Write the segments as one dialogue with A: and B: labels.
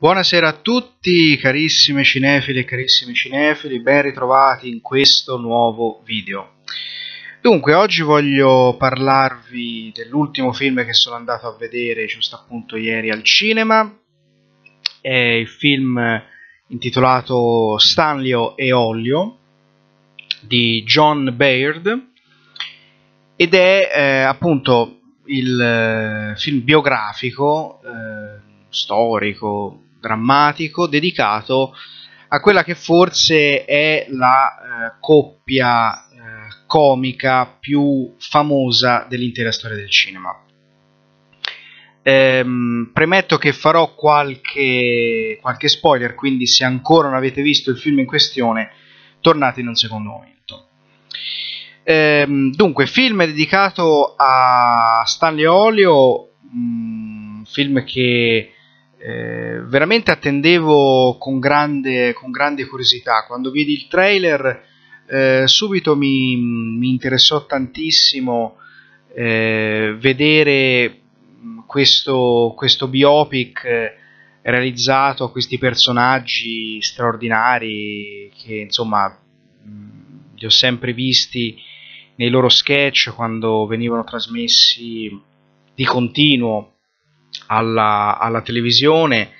A: Buonasera a tutti carissime cinefili e carissimi cinefili, ben ritrovati in questo nuovo video. Dunque, oggi voglio parlarvi dell'ultimo film che sono andato a vedere giusto appunto ieri al cinema, è il film intitolato Stanlio e Olio di John Baird ed è eh, appunto il eh, film biografico, eh, storico, drammatico dedicato a quella che forse è la eh, coppia eh, comica più famosa dell'intera storia del cinema. Ehm, premetto che farò qualche, qualche spoiler, quindi se ancora non avete visto il film in questione, tornate in un secondo momento. Ehm, dunque, film dedicato a Stanley Olio, un mm, film che eh, veramente attendevo con grande, con grande, curiosità. Quando vidi il trailer, eh, subito mi, mi, interessò tantissimo eh, vedere mm, questo, questo biopic eh, realizzato a questi personaggi straordinari che insomma mm, li ho sempre visti nei loro sketch quando venivano trasmessi di continuo alla, alla televisione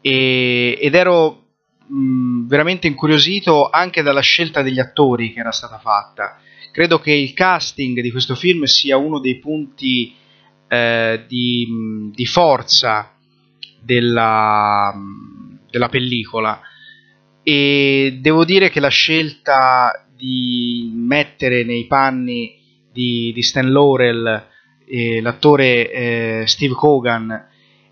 A: e, ed ero mh, mm, veramente incuriosito anche dalla scelta degli attori che era stata fatta. Credo che il casting di questo film sia uno dei punti eh, di, mm, di, forza della, mm, della pellicola e devo dire che la scelta di mettere nei panni di, di Stan Laurel eh, l'attore eh, Steve Hogan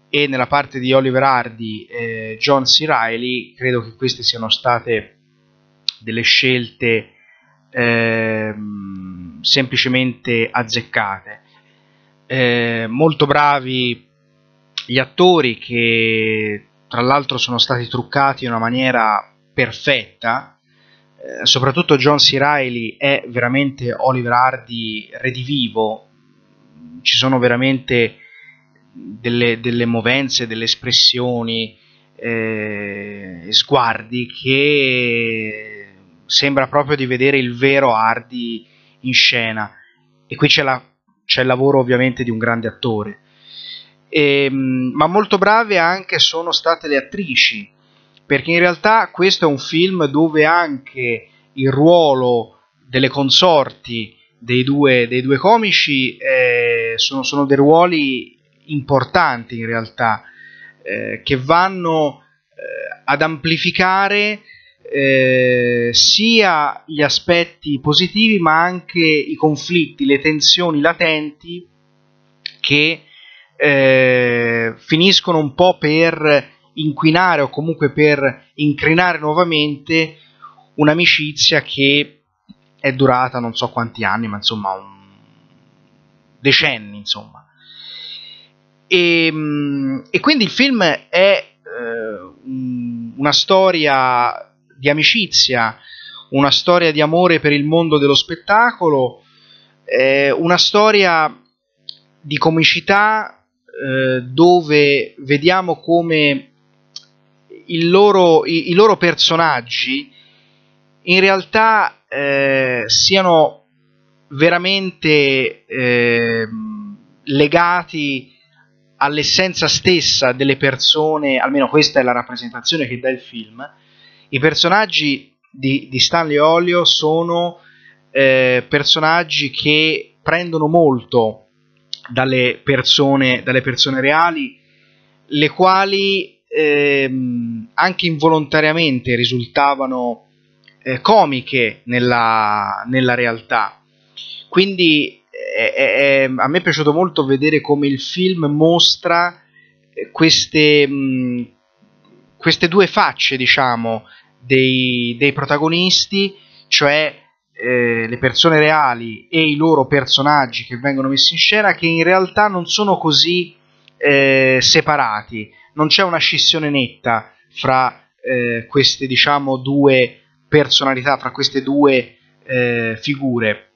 A: e nella parte di Oliver Hardy eh, John C. Riley, credo che queste siano state delle scelte ehm, semplicemente azzeccate. Eh, molto bravi gli attori che tra l'altro sono stati truccati in una maniera perfetta, eh, soprattutto John C. Riley è veramente Oliver Hardy redivivo ci sono veramente delle, delle movenze, delle espressioni, eh, sguardi che sembra proprio di vedere il vero Hardy in scena. E qui c'è, la, c'è il lavoro ovviamente di un grande attore. E, ehm, ma molto brave anche sono state le attrici, perché in realtà questo è un film dove anche il ruolo delle consorti dei due, dei due comici eh, sono, sono, dei ruoli importanti in realtà eh, che vanno eh, ad amplificare eh, sia gli aspetti positivi ma anche i conflitti, le tensioni latenti che eh, finiscono un po' per inquinare o comunque per incrinare nuovamente un'amicizia che è durata non so quanti anni, ma insomma un... decenni, insomma. E, ehm, e, quindi il film è eh, una storia di amicizia, una storia di amore per il mondo dello spettacolo, eh, una storia di comicità eh, dove vediamo come loro, i, i loro personaggi in realtà eh, siano veramente eh, legati all'essenza stessa delle persone, almeno questa è la rappresentazione che dà il film, i personaggi di, di Stanley Olio sono eh, personaggi che prendono molto dalle persone, dalle persone reali, le quali ehm, anche involontariamente risultavano eh, comiche nella, nella, realtà. Quindi eh, eh, eh, a me è piaciuto molto vedere come il film mostra eh, queste, mh, mm, queste due facce, diciamo, dei, dei protagonisti, cioè eh, le persone reali e i loro personaggi che vengono messi in scena che in realtà non sono così eh, separati, non c'è una scissione netta fra eh, queste diciamo due personalità fra queste due eh, figure.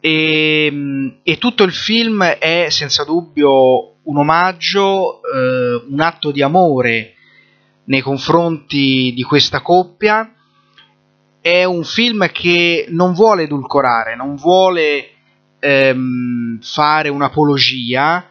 A: E, ehm, e, tutto il film è senza dubbio un omaggio, eh, un atto di amore nei confronti di questa coppia. È un film che non vuole edulcorare, non vuole ehm, fare un'apologia,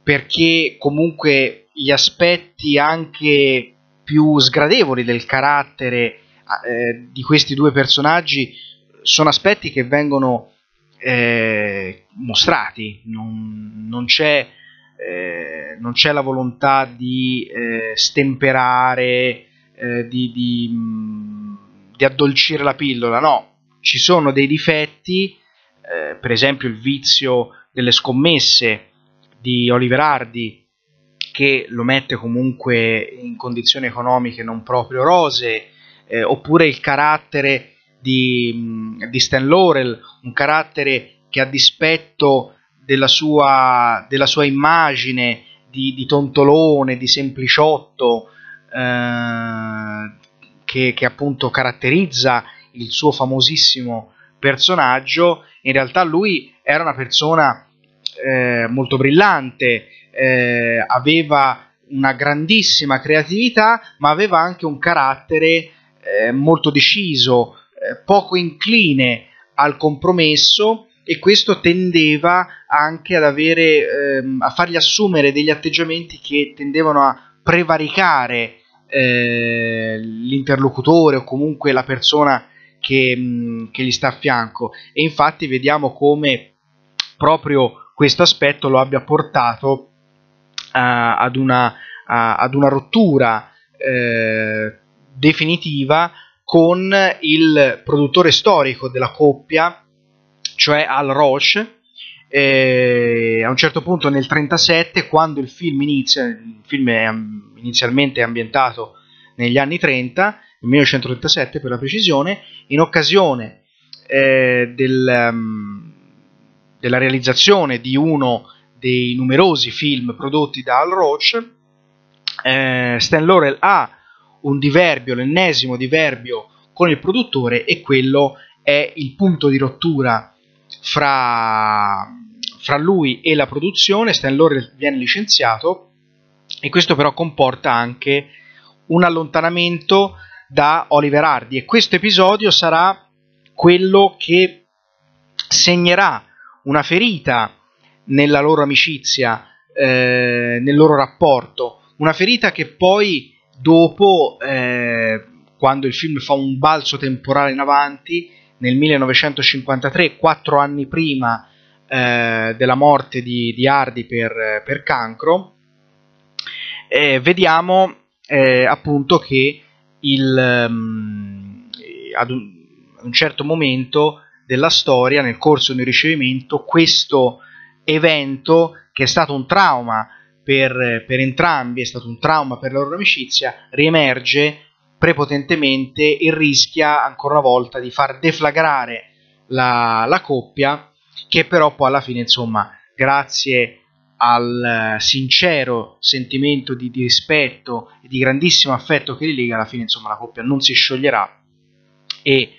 A: perché comunque gli aspetti anche più sgradevoli del carattere eh, di questi due personaggi sono aspetti che vengono eh, mostrati, non, non, c'è, eh, non, c'è, la volontà di eh, stemperare, eh, di, di, di, addolcire la pillola, no, ci sono dei difetti, eh, per esempio il vizio delle scommesse di Oliver Hardy, che lo mette comunque in condizioni economiche non proprio rose, eh, oppure il carattere di, di, Stan Laurel, un carattere che a dispetto della sua, della sua immagine di, di, tontolone, di sempliciotto, eh, che, che appunto caratterizza il suo famosissimo personaggio, in realtà lui era una persona eh, molto brillante, eh, aveva una grandissima creatività, ma aveva anche un carattere eh, molto deciso, eh, poco incline al compromesso e questo tendeva anche ad avere, ehm, a fargli assumere degli atteggiamenti che tendevano a prevaricare eh, l'interlocutore o comunque la persona che, mh, mm, che gli sta a fianco e infatti vediamo come proprio questo aspetto lo abbia portato eh, ad una, ad una rottura eh, definitiva con il produttore storico della coppia, cioè Al Roche. E eh, a un certo punto nel 1937, quando il film inizia, il film è mm, inizialmente ambientato negli anni 30, 1937 per la precisione, in occasione eh, del, um, della realizzazione di uno dei numerosi film prodotti da Al Roach, eh, Stan Laurel ha un diverbio, l'ennesimo diverbio con il produttore e quello è il punto di rottura fra, fra lui e la produzione, Stan Laurel viene licenziato e questo però comporta anche un allontanamento da Oliver Hardy e questo episodio sarà quello che segnerà una ferita nella loro amicizia, eh, nel loro rapporto, una ferita che poi dopo, eh, quando il film fa un balzo temporale in avanti, nel 1953, quattro anni prima eh, della morte di, di Hardy per, per cancro, eh, vediamo eh, appunto che il, um, ad, un, un certo momento della storia, nel corso di un ricevimento, questo evento che è stato un trauma per, per entrambi, è stato un trauma per la loro amicizia, riemerge prepotentemente e rischia ancora una volta di far deflagrare la, la coppia che però poi alla fine insomma grazie al eh, sincero sentimento di, di, rispetto e di grandissimo affetto che li lega, alla fine insomma la coppia non si scioglierà e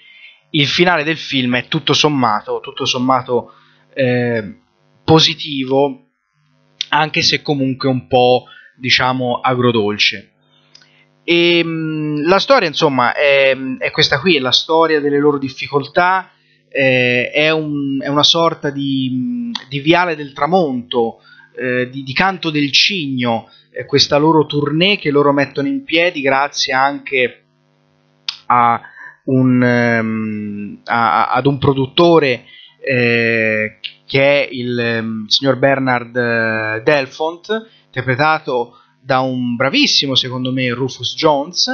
A: il finale del film è tutto sommato, tutto sommato eh, positivo anche se comunque un po' diciamo agrodolce. E, ehm, mh, la storia, insomma, è, è, questa qui: è la storia delle loro difficoltà. Eh, è, un, è, una sorta di, di viale del tramonto, eh, di, di, canto del cigno, eh, questa loro tournée che loro mettono in piedi grazie anche a un, um, a, ad un produttore eh, che è il um, signor Bernard eh, Delfont, interpretato da un bravissimo, secondo me, Rufus Jones,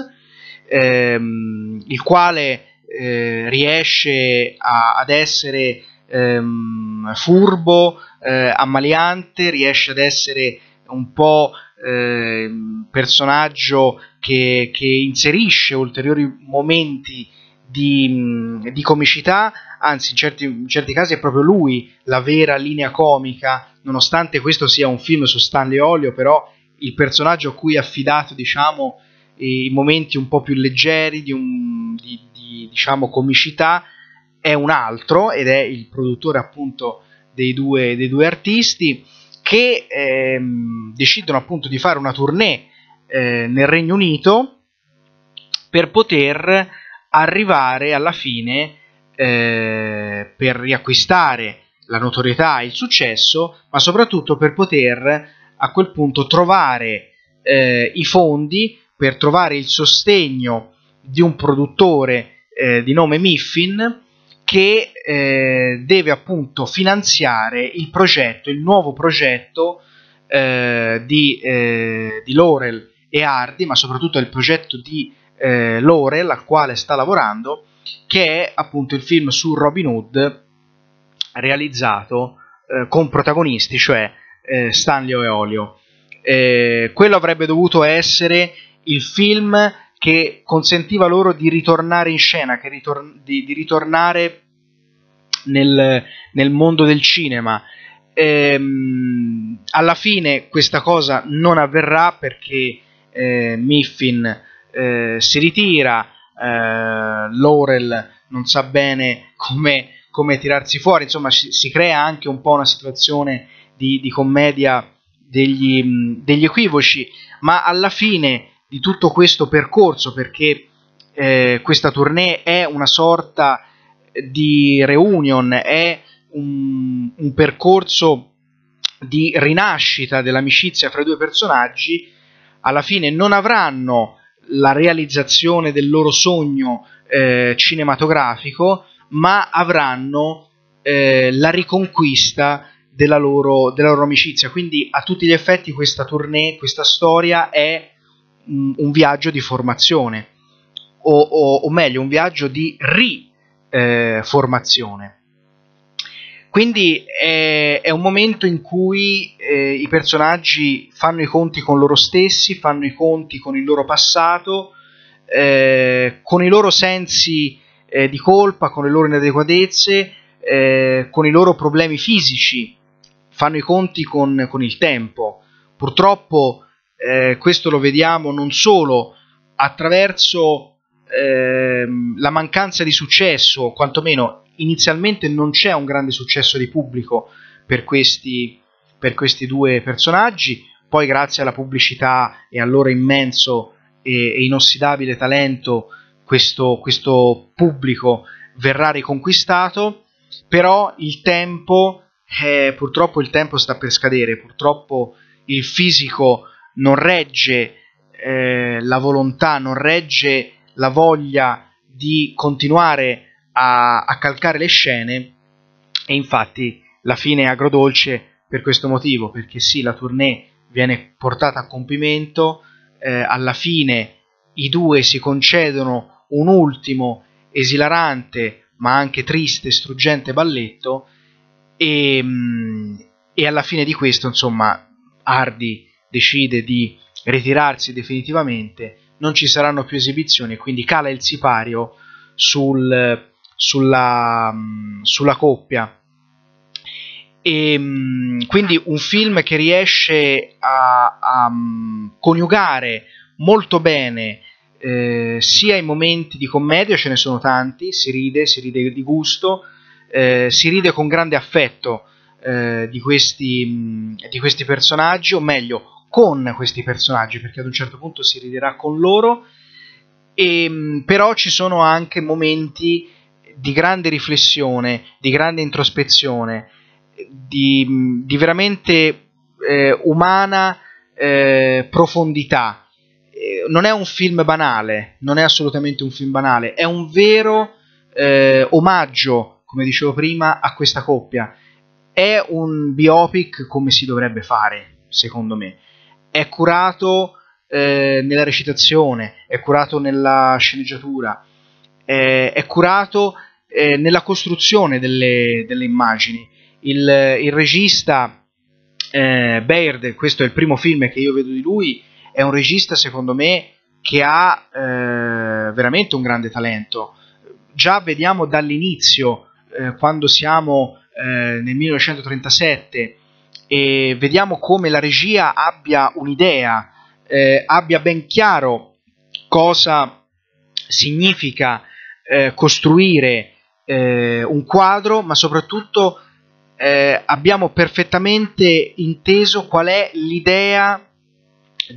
A: ehm, il quale eh, riesce a, ad essere ehm, furbo, eh, ammaliante, riesce ad essere un po' eh, personaggio che, che, inserisce ulteriori momenti di, mm, di comicità, anzi in certi, in certi, casi è proprio lui la vera linea comica, nonostante questo sia un film su Stanley Olio, però il personaggio a cui è affidato diciamo, i momenti un po' più leggeri di, un, di, di diciamo, comicità è un altro ed è il produttore appunto dei due, dei due artisti che ehm, decidono appunto di fare una tournée eh, nel Regno Unito per poter arrivare alla fine eh, per riacquistare la notorietà, e il successo, ma soprattutto per poter a quel punto trovare eh, i fondi, per trovare il sostegno di un produttore eh, di nome Miffin che eh, deve appunto finanziare il progetto, il nuovo progetto eh, di, eh, di Laurel e Hardy, ma soprattutto il progetto di eh, Lorel, al quale sta lavorando, che è appunto il film su Robin Hood realizzato eh, con protagonisti, cioè eh, Stanlio e Olio. Eh, quello avrebbe dovuto essere il film che consentiva loro di ritornare in scena, ritor- di, di, ritornare nel, nel, mondo del cinema. Ehm, alla fine questa cosa non avverrà perché eh, Miffin eh, si ritira, eh, Laurel non sa bene come, come tirarsi fuori, insomma si, si, crea anche un po' una situazione di, di commedia degli, degli, equivoci, ma alla fine di tutto questo percorso, perché eh, questa tournée è una sorta di reunion, è un, un percorso di rinascita dell'amicizia fra i due personaggi, alla fine non avranno la realizzazione del loro sogno eh, cinematografico, ma avranno eh, la riconquista della loro, della loro, amicizia. Quindi a tutti gli effetti questa tournée, questa storia è un, mm, un viaggio di formazione, o, o, o, meglio un viaggio di riformazione. Quindi è, eh, è, un momento in cui eh, i personaggi fanno i conti con loro stessi, fanno i conti con il loro passato, eh, con i loro sensi eh, di colpa, con le loro inadeguatezze, eh, con i loro problemi fisici, fanno i conti con, con il tempo. Purtroppo eh, questo lo vediamo non solo attraverso ehm, la mancanza di successo, quantomeno inizialmente non c'è un grande successo di pubblico per questi, per questi due personaggi, poi grazie alla pubblicità e al loro immenso e, e inossidabile talento questo, questo, pubblico verrà riconquistato, però il tempo, eh, purtroppo il tempo sta per scadere, purtroppo il fisico non regge eh, la volontà, non regge la voglia di continuare a a, a calcare le scene e infatti la fine è agrodolce per questo motivo, perché sì, la tournée viene portata a compimento, eh, alla fine i due si concedono un ultimo esilarante ma anche triste, struggente balletto e, mm, e alla fine di questo, insomma, Hardy decide di ritirarsi definitivamente, non ci saranno più esibizioni, quindi cala il sipario sul sulla, mm, sulla coppia. E, mm, quindi un film che riesce a, a mm, coniugare molto bene eh, sia i momenti di commedia, ce ne sono tanti, si ride, si ride di gusto, eh, si ride con grande affetto eh, di, questi, di questi personaggi, o meglio, con questi personaggi, perché ad un certo punto si riderà con loro, e, però ci sono anche momenti di grande riflessione, di grande introspezione, di, di veramente eh, umana eh, profondità. Eh, non è un film banale, non è assolutamente un film banale, è un vero eh, omaggio, come dicevo prima, a questa coppia. È un biopic come si dovrebbe fare, secondo me. È curato eh, nella recitazione, è curato nella sceneggiatura, eh, è curato eh, nella costruzione delle, delle immagini. Il, il regista eh, Baird, questo è il primo film che io vedo di lui, è un regista secondo me che ha eh, veramente un grande talento. Già vediamo dall'inizio, eh, quando siamo eh, nel 1937, e vediamo come la regia abbia un'idea, eh, abbia ben chiaro cosa significa eh, costruire eh, un quadro, ma soprattutto eh, abbiamo perfettamente inteso qual è l'idea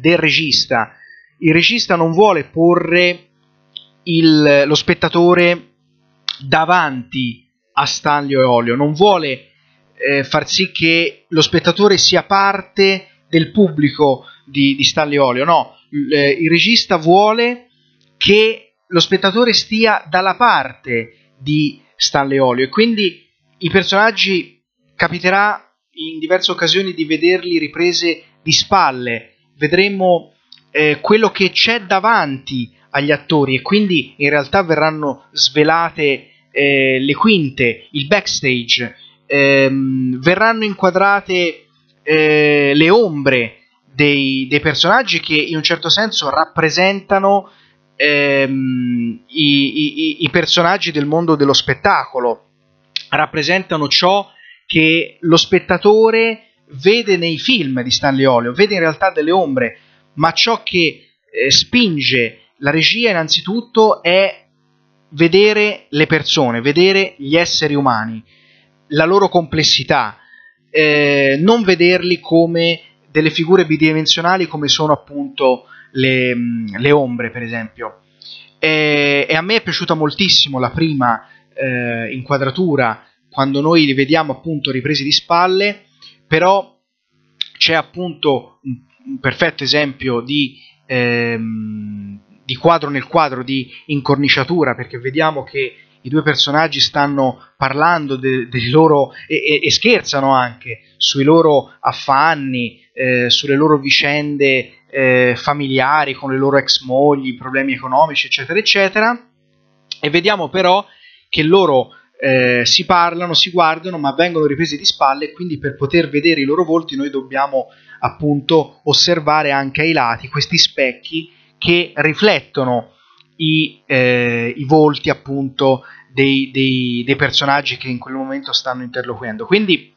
A: del regista. Il regista non vuole porre il, lo spettatore davanti a Stanlio e Olio, non vuole eh, far sì che lo spettatore sia parte del pubblico di, di Stanlio e Olio, no, il, eh, il regista vuole che lo spettatore stia dalla parte di Stanley Olio e quindi i personaggi capiterà in diverse occasioni di vederli riprese di spalle, vedremo eh, quello che c'è davanti agli attori e quindi in realtà verranno svelate eh, le quinte, il backstage, ehm, verranno inquadrate eh, le ombre dei, dei, personaggi che in un certo senso rappresentano ehm, i, i, i personaggi del mondo dello spettacolo, rappresentano ciò che lo spettatore vede nei film di Stanley Olio, vede in realtà delle ombre, ma ciò che eh, spinge la regia innanzitutto è vedere le persone, vedere gli esseri umani, la loro complessità, eh, non vederli come delle figure bidimensionali come sono appunto le, le ombre, per esempio. E, e, a me è piaciuta moltissimo la prima eh, inquadratura, quando noi li vediamo appunto ripresi di spalle, però c'è appunto un, un perfetto esempio di, ehm, di quadro nel quadro, di incorniciatura, perché vediamo che i due personaggi stanno parlando de, de loro, e, e, e, scherzano anche sui loro affanni, eh, sulle loro vicende eh, familiari con le loro ex mogli, problemi economici, eccetera, eccetera. E vediamo però che loro eh, si parlano, si guardano, ma vengono ripresi di spalle quindi per poter vedere i loro volti noi dobbiamo appunto osservare anche ai lati questi specchi che riflettono i, eh, i volti appunto dei, dei, dei, personaggi che in quel momento stanno interloquendo. Quindi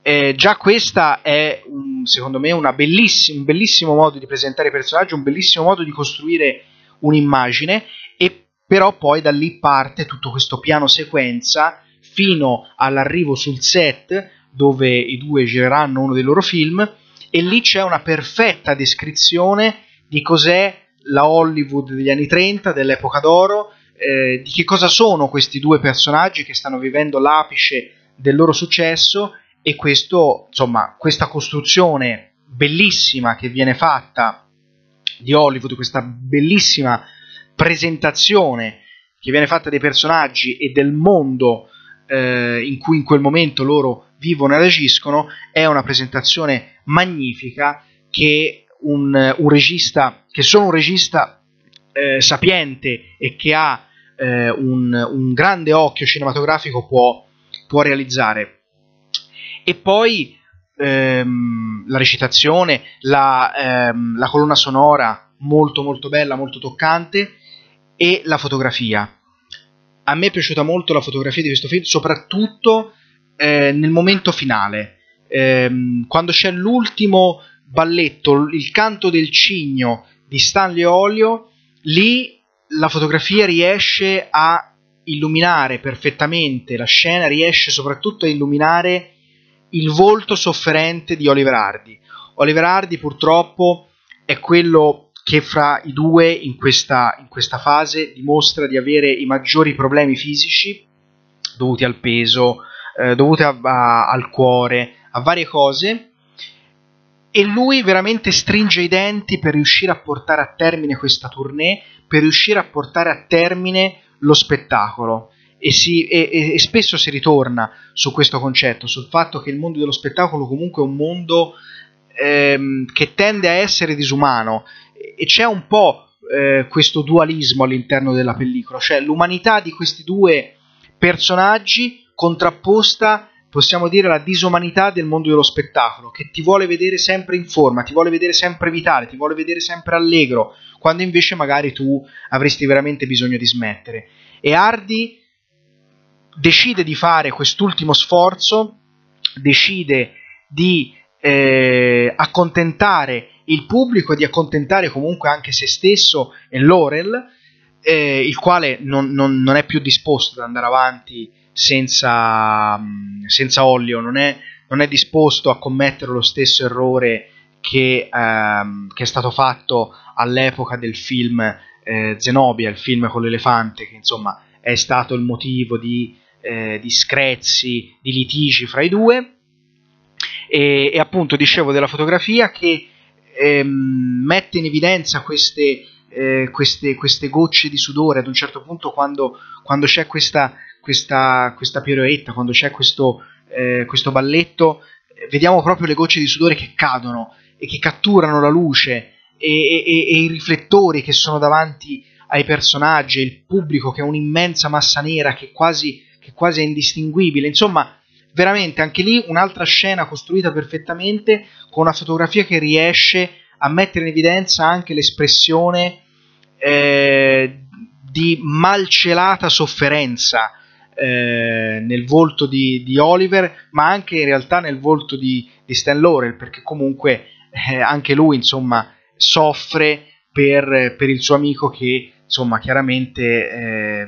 A: eh, già questa è un, secondo me un bellissimo modo di presentare i personaggi, un bellissimo modo di costruire un'immagine e però poi da lì parte tutto questo piano sequenza fino all'arrivo sul set dove i due gireranno uno dei loro film e lì c'è una perfetta descrizione di cos'è la Hollywood degli anni 30, dell'epoca d'oro, eh, di che cosa sono questi due personaggi che stanno vivendo l'apice del loro successo e questo, insomma, questa costruzione bellissima che viene fatta di Hollywood, questa bellissima presentazione che viene fatta dei personaggi e del mondo eh, in cui in quel momento loro vivono e agiscono, è una presentazione magnifica che un, un regista, che sono un regista eh, sapiente e che ha eh, un, un, grande occhio cinematografico può, può realizzare. E poi ehm, la recitazione, la, ehm, la colonna sonora molto molto bella, molto toccante e la fotografia. A me è piaciuta molto la fotografia di questo film, soprattutto eh, nel momento finale, ehm, quando c'è l'ultimo balletto Il canto del cigno di Stanley Olio, lì la fotografia riesce a illuminare perfettamente la scena, riesce soprattutto a illuminare il volto sofferente di Oliver Hardy. Oliver Hardy purtroppo è quello che fra i due in questa, in questa fase dimostra di avere i maggiori problemi fisici dovuti al peso, eh, dovuti a, a, al cuore, a varie cose e lui veramente stringe i denti per riuscire a portare a termine questa tournée, per riuscire a portare a termine lo spettacolo. E, si, e, e, spesso si ritorna su questo concetto, sul fatto che il mondo dello spettacolo comunque è un mondo ehm, che tende a essere disumano e c'è un po' eh, questo dualismo all'interno della pellicola, cioè l'umanità di questi due personaggi contrapposta possiamo dire la disumanità del mondo dello spettacolo, che ti vuole vedere sempre in forma, ti vuole vedere sempre vitale, ti vuole vedere sempre allegro, quando invece magari tu avresti veramente bisogno di smettere. E Hardy decide di fare quest'ultimo sforzo, decide di eh, accontentare il pubblico e di accontentare comunque anche se stesso e Laurel, eh, il quale non, non, non, è più disposto ad andare avanti senza, mm, senza olio, non è, non è, disposto a commettere lo stesso errore che, ehm, che è stato fatto all'epoca del film eh, Zenobia, il film con l'elefante, che insomma è stato il motivo di, eh, di screzi, di litigi fra i due. E, e appunto dicevo della fotografia che ehm, mette in evidenza queste, eh, queste, queste, gocce di sudore ad un certo punto quando, quando c'è questa, questa, questa piroetta, quando c'è questo, eh, questo balletto, eh, vediamo proprio le gocce di sudore che cadono e che catturano la luce e, e, e, i riflettori che sono davanti ai personaggi, il pubblico che è un'immensa massa nera che quasi, che quasi è indistinguibile. Insomma, veramente anche lì un'altra scena costruita perfettamente con una fotografia che riesce a mettere in evidenza anche l'espressione eh, di malcelata sofferenza eh, nel volto di, di, Oliver, ma anche in realtà nel volto di, di Stan Laurel, perché comunque eh, anche lui insomma soffre per, per, il suo amico che insomma chiaramente eh,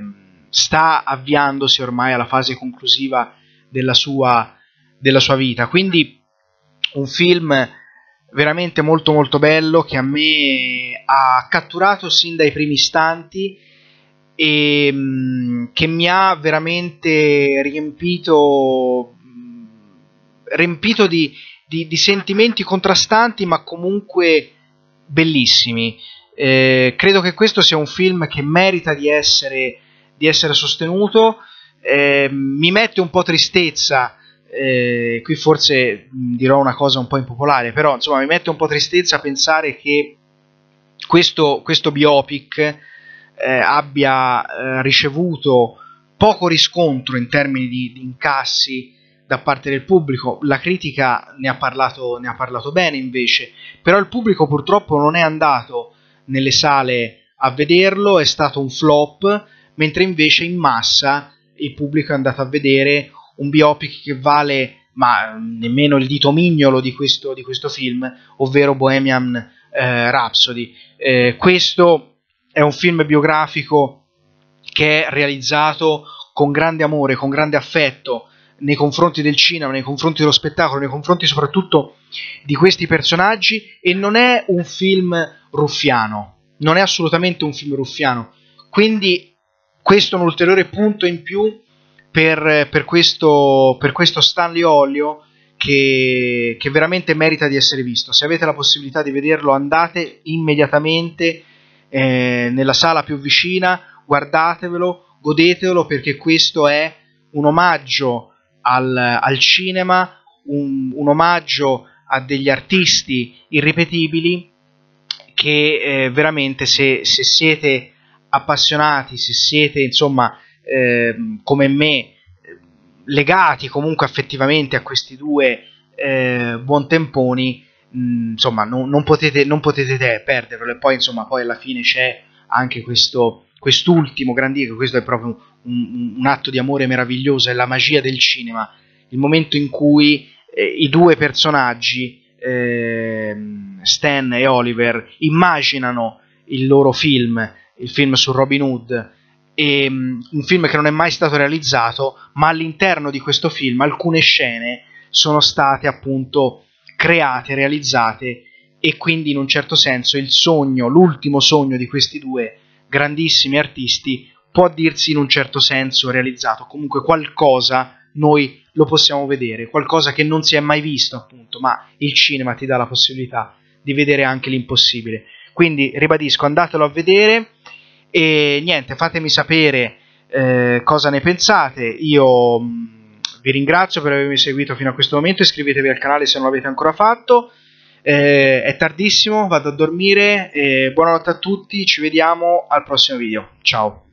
A: sta avviandosi ormai alla fase conclusiva della sua, della sua vita. Quindi un film veramente molto molto bello che a me ha catturato sin dai primi istanti e ehm, che mi ha veramente riempito, mm, riempito di, di, di, sentimenti contrastanti ma comunque bellissimi. Eh, credo che questo sia un film che merita di essere, di essere sostenuto. Eh, mi mette un po' tristezza. Eh, qui forse mm, dirò una cosa un po' impopolare, però insomma mi mette un po' tristezza pensare che questo, questo biopic eh, abbia eh, ricevuto poco riscontro in termini di, di, incassi da parte del pubblico, la critica ne ha, parlato, ne ha parlato bene invece, però il pubblico purtroppo non è andato nelle sale a vederlo, è stato un flop, mentre invece in massa il pubblico è andato a vedere un biopic che vale ma mm, nemmeno il dito mignolo di questo, di questo film, ovvero Bohemian eh, Rhapsody. Eh, questo è un film biografico che è realizzato con grande amore, con grande affetto nei confronti del cinema, nei confronti dello spettacolo, nei confronti soprattutto di questi personaggi e non è un film ruffiano, non è assolutamente un film ruffiano. Quindi questo è un ulteriore punto in più per, per, questo, per questo Stanley Olio che, che veramente merita di essere visto. Se avete la possibilità di vederlo andate immediatamente eh, nella sala più vicina, guardatevelo, godetevelo perché questo è un omaggio al, al cinema, un, un, omaggio a degli artisti irripetibili che eh, veramente se, se, siete appassionati, se siete insomma eh, come me legati comunque affettivamente a questi due eh, buontemponi, Mm, insomma no, non, potete, non potete perderlo e poi insomma poi alla fine c'è anche questo quest'ultimo grandico questo è proprio un, un, atto di amore meraviglioso è la magia del cinema il momento in cui eh, i due personaggi eh, Stan e Oliver immaginano il loro film il film su Robin Hood e, um, un film che non è mai stato realizzato ma all'interno di questo film alcune scene sono state appunto create, realizzate e quindi in un certo senso il sogno, l'ultimo sogno di questi due grandissimi artisti può dirsi in un certo senso realizzato, comunque qualcosa noi lo possiamo vedere, qualcosa che non si è mai visto appunto, ma il cinema ti dà la possibilità di vedere anche l'impossibile. Quindi ribadisco, andatelo a vedere e niente, fatemi sapere eh, cosa ne pensate. Io vi ringrazio per avermi seguito fino a questo momento, iscrivetevi al canale se non l'avete ancora fatto. Eh, è tardissimo, vado a dormire, eh, buonanotte a tutti, ci vediamo al prossimo video. Ciao!